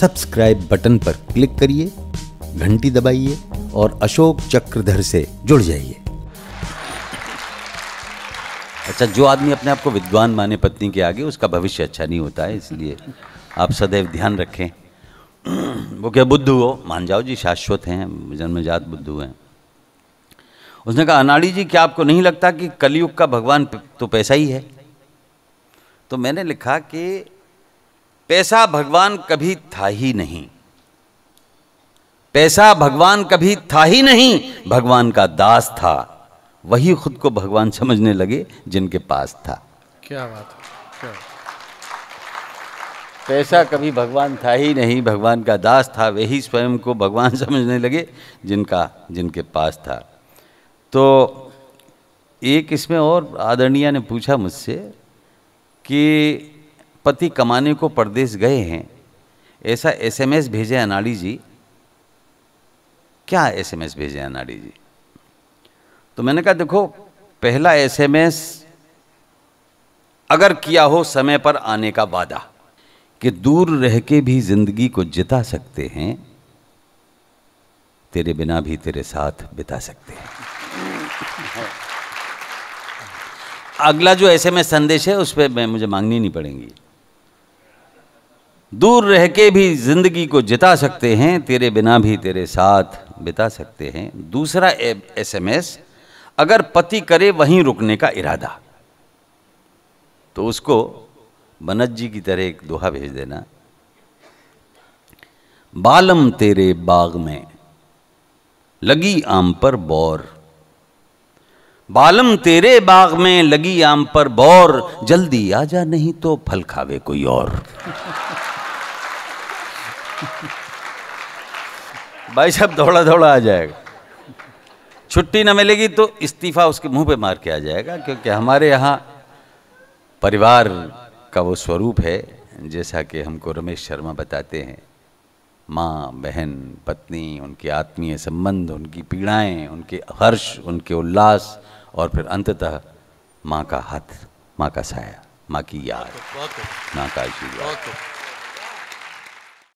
subscribe button पर click करिए घंटी दबाइए और अशोक चक्रधर से जुड़ जाइए अच्छा जो आदमी अपने आप को विद्वान माने पत्नी के आगे उसका भविष्य अच्छा नहीं होता है इसलिए आप सदैव ध्यान रखें वो क्या बुद्ध हो मान जाओ जी शाश्वत हैं जन्मजात बुद्ध हैं उसने कहा अनाड़ी जी क्या आपको नहीं लगता कि कलयुग का भगवान तो पैसा ही है तो मैंने लिखा कि पैसा भगवान कभी था ही नहीं पैसा भगवान कभी था ही नहीं भगवान का दास था वही खुद को भगवान समझने लगे जिनके पास था क्या बात है क्या पैसा कभी भगवान था ही नहीं भगवान का दास था वही स्वयं को भगवान समझने लगे जिनका जिनके पास था तो एक इसमें और आदरणीय ने पूछा मुझसे कि पति कमाने को परदेश गए हैं ऐसा एसएमएस भेजे अनाड़ी जी क्या एसएमएस भेजे अनाड़ी जी तो मैंने कहा देखो पहला एसएमएस अगर किया हो समय पर आने का वादा कि दूर रह के भी जिंदगी को जिता सकते हैं तेरे बिना भी तेरे साथ बिता सकते हैं अगला जो ऐसे में संदेश है उस पर मुझे मांगनी नहीं पड़ेंगी दूर रह के भी जिंदगी को जिता सकते हैं तेरे बिना भी तेरे साथ बिता सकते हैं दूसरा एसएमएस अगर पति करे वहीं रुकने का इरादा तो उसको बनत जी की तरह एक दोहा भेज देना बालम तेरे बाग में लगी आम पर बौर बालम तेरे बाग में लगी आम पर बौर जल्दी आ जा नहीं तो फल खावे कोई और भाई साहब दौड़ा दौड़ा आ जाएगा छुट्टी ना मिलेगी तो इस्तीफा उसके मुंह पे मार के आ जाएगा क्योंकि हमारे यहाँ परिवार का वो स्वरूप है जैसा कि हमको रमेश शर्मा बताते हैं माँ बहन पत्नी उनके आत्मीय संबंध उनकी पीड़ाएं उनके हर्ष उनके उल्लास और फिर अंततः माँ का हाथ माँ का साया माँ की याद माँ का आशीर्वाद